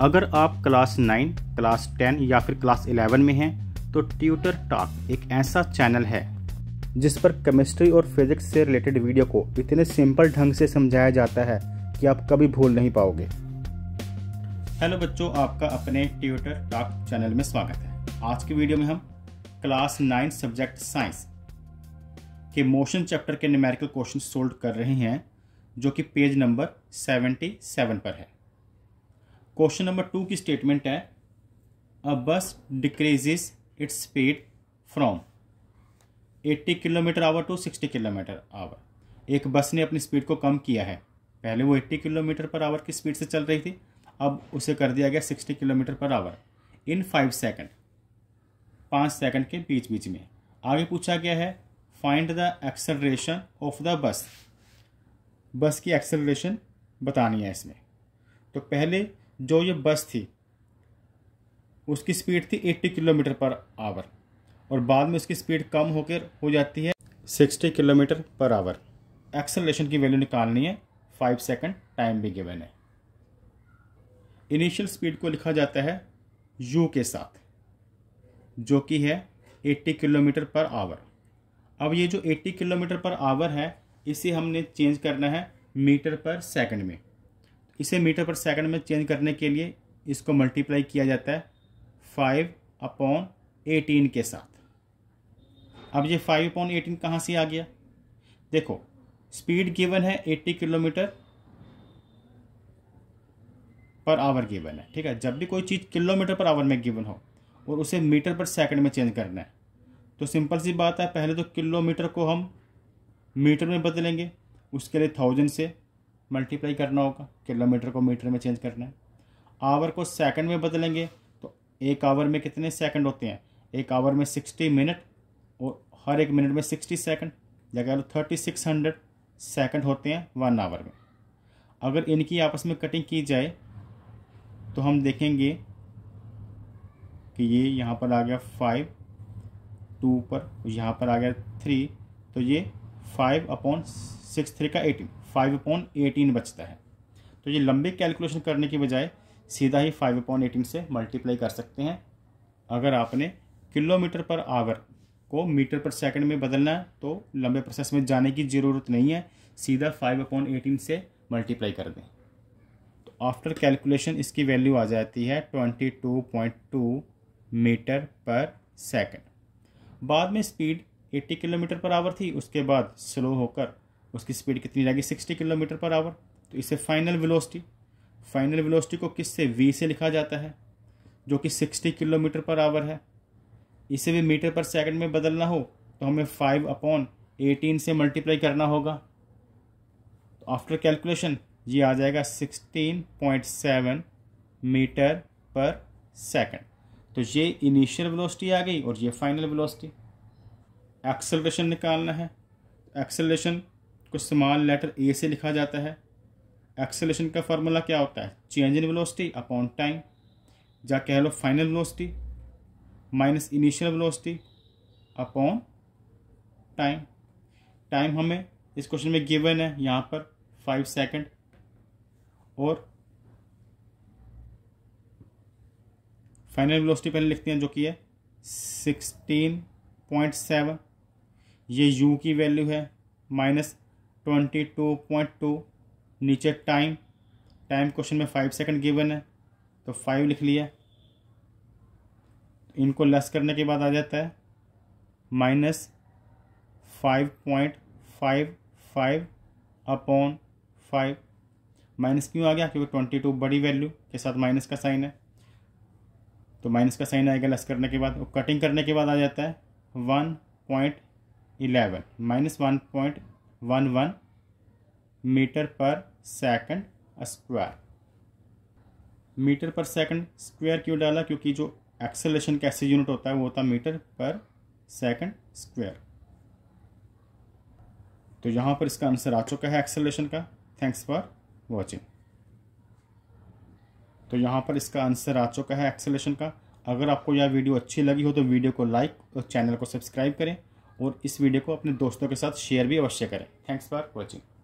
अगर आप class nine class ten या फिर क्लास इलेवन में हैं तो ट्यूटर टॉक एक ऐसा चैनल है जिस पर केमिस्ट्री और फिजिक्स से रिलेटेड वीडियो को इतने सिंपल ढंग से समझाया जाता है कि आप कभी भूल नहीं पाओगे हेलो बच्चों आपका अपने ट्यूटर टॉक चैनल में स्वागत है आज की वीडियो में हम क्लास नाइन सब्जेक्ट साइंस के मोशन चैप्टर के न्यूमेरिकल क्वेश्चन सोल्व कर रहे हैं जो कि पेज नंबर सेवेंटी सेवन पर है क्वेश्चन नंबर टू की स्टेटमेंट है a bus decrease its speed from 80 kilometre hour to 60 kilometre hour एक बस ने अपनी स्पीड को कम किया है पहले वो 80 किलोमीटर पर आवर की स्पीड से चल रही थी अब उसे कर दिया गया 60 किलोमीटर पर आवर इन फाइव सेकंड पाँच सेकंड के बीच बीच में आगे पूछा गया है find the acceleration of the bus bus की एक्सलरेशन बतानी है इसमें तो पहले जो ये बस थी उसकी स्पीड थी 80 किलोमीटर पर आवर और बाद में उसकी स्पीड कम होकर हो जाती है 60 किलोमीटर पर आवर एक्सलेशन की वैल्यू निकालनी है फाइव सेकंड टाइम भी गिवन है इनिशियल स्पीड को लिखा जाता है यू के साथ जो कि है 80 किलोमीटर पर आवर अब ये जो 80 किलोमीटर पर आवर है इसे हमने चेंज करना है मीटर पर सेकंड में इसे मीटर पर सेकंड में चेंज करने के लिए इसको मल्टीप्लाई किया जाता है फाइव अपॉन एटीन के साथ अब ये फाइव अपॉन एटीन कहाँ से आ गया देखो स्पीड गिवन है एट्टी किलोमीटर पर आवर गिवन है ठीक है जब भी कोई चीज़ किलोमीटर पर आवर में गिवन हो और उसे मीटर पर सेकंड में चेंज करना है तो सिंपल सी बात है पहले तो किलोमीटर को हम मीटर में बदलेंगे उसके लिए थाउजेंड से मल्टीप्लाई करना होगा किलोमीटर को मीटर में चेंज करना है आवर को सेकंड में बदलेंगे तो एक आवर में कितने सेकंड होते हैं एक आवर में सिक्सटी मिनट और हर एक मिनट में सिक्सटी सेकंड या कह लो थर्टी सिक्स हंड्रेड सेकेंड होते हैं वन आवर में अगर इनकी आपस में कटिंग की जाए तो हम देखेंगे कि ये यहाँ पर आ गया फाइव टू पर यहाँ पर आ गया थ्री तो ये फाइव अपॉन सिक्स थ्री का एटीन फाइव अपॉन एटीन बचता है तो ये लंबे कैलकुलेशन करने के बजाय सीधा ही फाइव अपॉन एटीन से मल्टीप्लाई कर सकते हैं अगर आपने किलोमीटर पर आवर को मीटर पर सेकंड में बदलना है तो लंबे प्रोसेस में जाने की ज़रूरत नहीं है सीधा फाइव अपॉन एटीन से मल्टीप्लाई कर दें तो आफ्टर कैलकुलेशन इसकी वैल्यू आ जाती है twenty two point two metre पर सेकंड बाद में स्पीड एट्टी किलोमीटर पर आवर थी उसके बाद स्लो होकर उसकी स्पीड कितनी रहेगी सिक्सटी किलोमीटर पर आवर तो इसे फाइनल विलोस्टी फाइनल विलोस्टी को किस से वी से लिखा जाता है जो कि सिक्सटी किलोमीटर पर आवर है इसे भी मीटर पर सेकंड में बदलना हो तो हमें फाइव अपॉन एटीन से मल्टीप्लाई करना होगा तो आफ्टर कैलकुलेशन ये आ जाएगा सिक्सटीन पॉइंट सेवन मीटर पर सेकंड तो ये इनिशियल वेलोसिटी आ गई और ये फाइनल वेलोसिटी एक्सेलरेशन निकालना है एक्सेलरेशन को स्मॉल लेटर ए से लिखा जाता है एक्सेलेशन का फार्मूला क्या होता है change in velocity upon time या कह लो final velocity minus initial velocity upon time time हमें इस क्वेश्चन में गिवन है यहाँ पर फाइव सेकंड और फाइनल वेलोसिटी पहले लिखते हैं जो कि है सिक्सटीन पॉइंट सेवन ये यू की वैल्यू है minus twenty two point two नीचे टाइम टाइम क्वेश्चन में फाइव सेकंड गिवन है तो फाइव लिख लिया इनको लेस करने के बाद आ जाता है minus five point five five upon five minus क्यों आ गया क्योंकि ट्वेंटी टू बड़ी वैल्यू के साथ माइनस का साइन है तो माइनस का साइन आएगा लेस करने के बाद और कटिंग करने के बाद आ जाता है one point eleven minus one point one one metre पर सेकंड स्क्वायर मीटर पर सेकंड स्क्वायर क्यों डाला क्योंकि जो एक्सेलेशन कैसे ऐसे यूनिट होता है वो होता है मीटर पर सेकंड स्क्वायर तो यहाँ पर इसका आंसर आ चुका है एक्सेलेशन का थैंक्स फॉर वॉचिंग तो यहाँ पर इसका आंसर आ चुका है एक्सेलेशन का अगर आपको यह वीडियो अच्छी लगी हो तो वीडियो को लाइक और चैनल को सब्सक्राइब करें और इस वीडियो को अपने दोस्तों के साथ शेयर भी अवश्य करें थैंक्स फॉर वॉचिंग